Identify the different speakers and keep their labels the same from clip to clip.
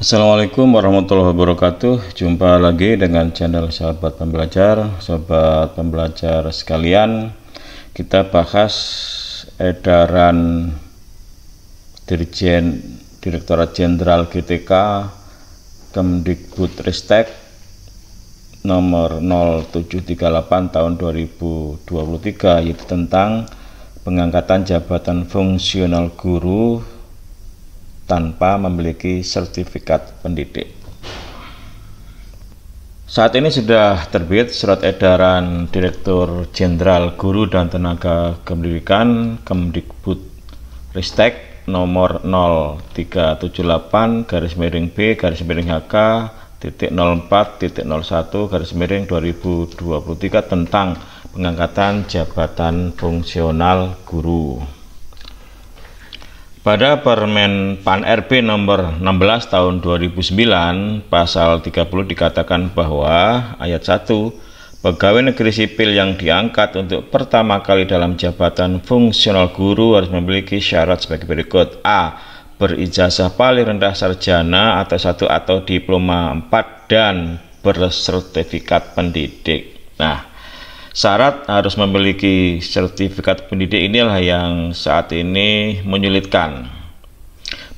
Speaker 1: Assalamualaikum warahmatullahi wabarakatuh Jumpa lagi dengan channel Sahabat Pembelajar Sahabat Pembelajar sekalian Kita bahas edaran Dirjen Direktorat Jenderal GTK Kemdikbud Ristek nomor 0738 tahun 2023 yaitu tentang pengangkatan jabatan fungsional guru tanpa memiliki sertifikat pendidik. Saat ini sudah terbit surat edaran Direktur Jenderal Guru dan Tenaga Kependidikan Kemdikbud Ristek nomor 0378 garis miring B garis miring HK titik 04 titik 01 garis miring 2023 tentang pengangkatan jabatan fungsional guru. Pada Permen Pan RP nomor 16 tahun 2009 pasal 30 dikatakan bahwa ayat 1 pegawai negeri sipil yang diangkat untuk pertama kali dalam jabatan fungsional guru harus memiliki syarat sebagai berikut A. Berijazah paling rendah sarjana atau satu atau diploma 4 dan bersertifikat pendidik. Nah, Syarat harus memiliki sertifikat pendidik inilah yang saat ini menyulitkan.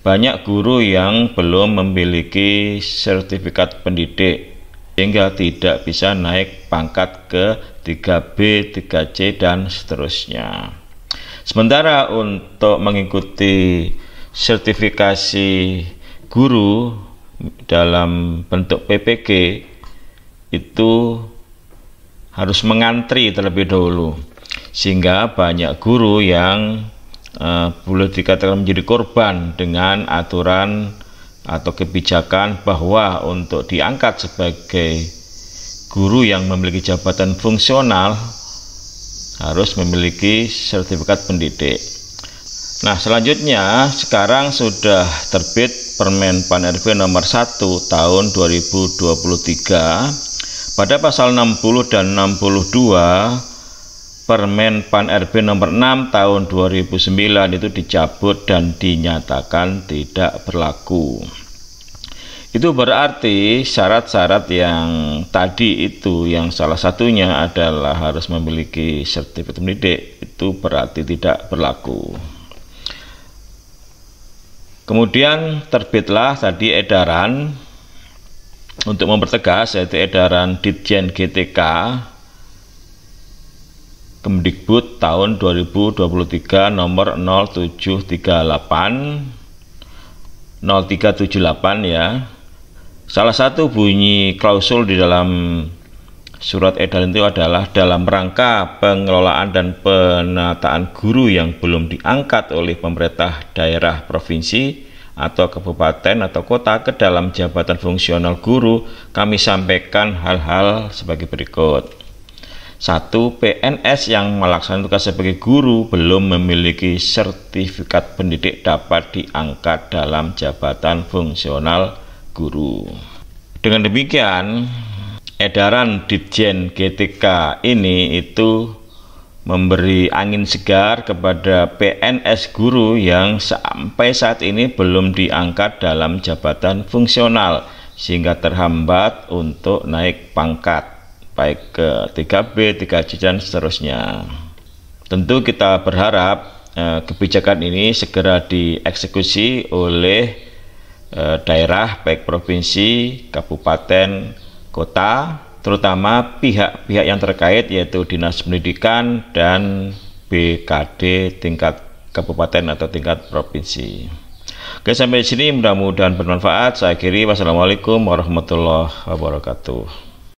Speaker 1: Banyak guru yang belum memiliki sertifikat pendidik sehingga tidak bisa naik pangkat ke 3B, 3C dan seterusnya. Sementara untuk mengikuti sertifikasi guru dalam bentuk PPG itu harus mengantri terlebih dahulu sehingga banyak guru yang uh, boleh dikatakan menjadi korban dengan aturan atau kebijakan bahwa untuk diangkat sebagai guru yang memiliki jabatan fungsional harus memiliki sertifikat pendidik. Nah, selanjutnya sekarang sudah terbit Permen Pan RB nomor 1 tahun 2023 pada pasal 60 dan 62 Permen Pan RB nomor 6 tahun 2009 itu dicabut dan dinyatakan tidak berlaku. Itu berarti syarat-syarat yang tadi itu yang salah satunya adalah harus memiliki sertifikat pendidik itu berarti tidak berlaku. Kemudian terbitlah tadi edaran untuk mempertegas yaitu edaran Ditjen GTK Kemdikbud tahun 2023 nomor 0738 0378 ya. Salah satu bunyi klausul di dalam surat edaran itu adalah dalam rangka pengelolaan dan penataan guru yang belum diangkat oleh pemerintah daerah provinsi atau kabupaten atau kota ke dalam jabatan fungsional guru, kami sampaikan hal-hal sebagai berikut. satu PNS yang melaksanakan tugas sebagai guru belum memiliki sertifikat pendidik dapat diangkat dalam jabatan fungsional guru. Dengan demikian, edaran Ditjen GTK ini itu memberi angin segar kepada PNS guru yang sampai saat ini belum diangkat dalam jabatan fungsional sehingga terhambat untuk naik pangkat baik ke 3B, 3C dan seterusnya. Tentu kita berharap eh, kebijakan ini segera dieksekusi oleh eh, daerah baik provinsi, kabupaten, kota terutama pihak-pihak yang terkait yaitu Dinas Pendidikan dan BKD tingkat kabupaten atau tingkat provinsi. Oke sampai sini mudah-mudahan bermanfaat. Saya akhiri wassalamualaikum warahmatullahi wabarakatuh.